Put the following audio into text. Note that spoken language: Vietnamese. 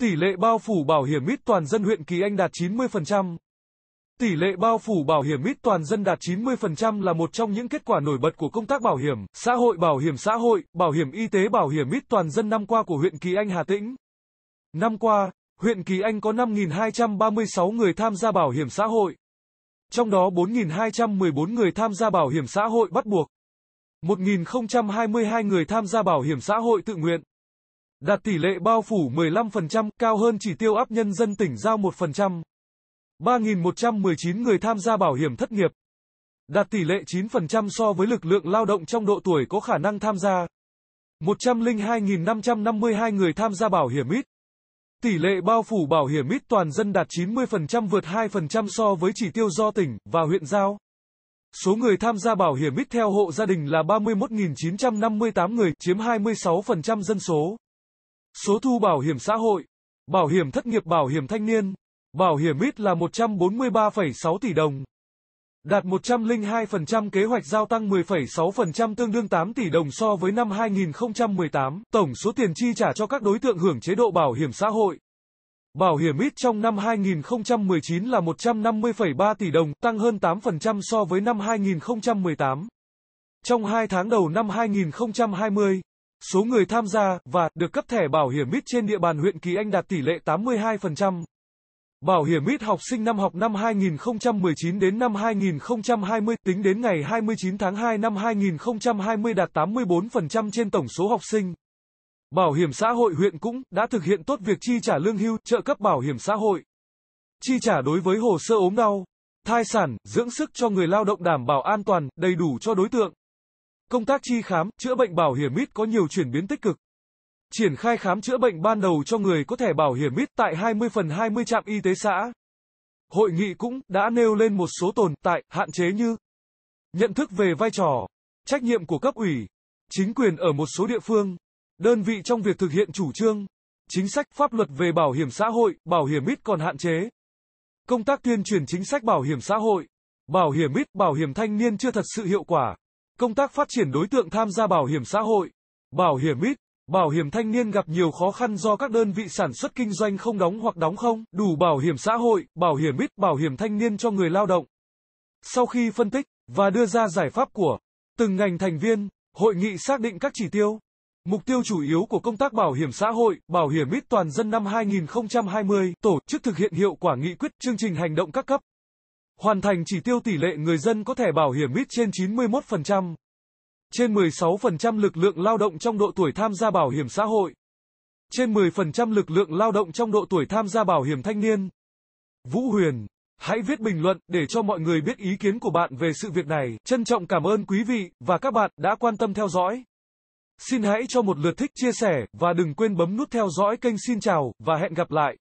Tỷ lệ bao phủ bảo hiểm ít toàn dân huyện Kỳ Anh đạt 90%. Tỷ lệ bao phủ bảo hiểm ít toàn dân đạt 90% là một trong những kết quả nổi bật của công tác bảo hiểm, xã hội bảo hiểm xã hội, bảo hiểm y tế bảo hiểm ít toàn dân năm qua của huyện Kỳ Anh Hà Tĩnh. Năm qua, huyện Kỳ Anh có 5.236 người tham gia bảo hiểm xã hội. Trong đó 4.214 người tham gia bảo hiểm xã hội bắt buộc. 1.022 người tham gia bảo hiểm xã hội tự nguyện đạt tỷ lệ bao phủ 15%, cao hơn chỉ tiêu áp nhân dân tỉnh giao 1%. 3.119 người tham gia bảo hiểm thất nghiệp, đạt tỷ lệ 9% so với lực lượng lao động trong độ tuổi có khả năng tham gia. 102.552 người tham gia bảo hiểm ít. Tỷ lệ bao phủ bảo hiểm ít toàn dân đạt 90% vượt 2% so với chỉ tiêu do tỉnh và huyện giao. Số người tham gia bảo hiểm ít theo hộ gia đình là 31.958 người, chiếm 26% dân số. Số thu bảo hiểm xã hội, bảo hiểm thất nghiệp bảo hiểm thanh niên, bảo hiểm ít là 143,6 tỷ đồng. Đạt 102% kế hoạch giao tăng 10,6% tương đương 8 tỷ đồng so với năm 2018. Tổng số tiền chi trả cho các đối tượng hưởng chế độ bảo hiểm xã hội, Bảo hiểm ít trong năm 2019 là 150,3 tỷ đồng, tăng hơn 8% so với năm 2018. Trong 2 tháng đầu năm 2020, Số người tham gia và được cấp thẻ bảo hiểm ít trên địa bàn huyện Kỳ Anh đạt tỷ lệ 82%. Bảo hiểm ít học sinh năm học năm 2019 đến năm 2020 tính đến ngày 29 tháng 2 năm 2020 đạt 84% trên tổng số học sinh. Bảo hiểm xã hội huyện cũng đã thực hiện tốt việc chi trả lương hưu, trợ cấp bảo hiểm xã hội. Chi trả đối với hồ sơ ốm đau, thai sản, dưỡng sức cho người lao động đảm bảo an toàn, đầy đủ cho đối tượng. Công tác chi khám, chữa bệnh bảo hiểm ít có nhiều chuyển biến tích cực. Triển khai khám chữa bệnh ban đầu cho người có thẻ bảo hiểm ít tại 20 phần 20 trạm y tế xã. Hội nghị cũng đã nêu lên một số tồn tại, hạn chế như nhận thức về vai trò, trách nhiệm của cấp ủy, chính quyền ở một số địa phương, đơn vị trong việc thực hiện chủ trương, chính sách pháp luật về bảo hiểm xã hội, bảo hiểm ít còn hạn chế. Công tác tuyên truyền chính sách bảo hiểm xã hội, bảo hiểm ít, bảo hiểm thanh niên chưa thật sự hiệu quả. Công tác phát triển đối tượng tham gia bảo hiểm xã hội, bảo hiểm ít, bảo hiểm thanh niên gặp nhiều khó khăn do các đơn vị sản xuất kinh doanh không đóng hoặc đóng không đủ bảo hiểm xã hội, bảo hiểm ít, bảo hiểm thanh niên cho người lao động. Sau khi phân tích và đưa ra giải pháp của từng ngành thành viên, hội nghị xác định các chỉ tiêu, Mục tiêu chủ yếu của công tác bảo hiểm xã hội, bảo hiểm ít toàn dân năm 2020, tổ chức thực hiện hiệu quả nghị quyết chương trình hành động các cấp, hoàn thành chỉ tiêu tỷ lệ người dân có thẻ bảo hiểm ít trên 91%, trên 16% lực lượng lao động trong độ tuổi tham gia bảo hiểm xã hội, trên 10% lực lượng lao động trong độ tuổi tham gia bảo hiểm thanh niên. Vũ Huyền, hãy viết bình luận để cho mọi người biết ý kiến của bạn về sự việc này. Trân trọng cảm ơn quý vị và các bạn đã quan tâm theo dõi. Xin hãy cho một lượt thích chia sẻ và đừng quên bấm nút theo dõi kênh xin chào và hẹn gặp lại.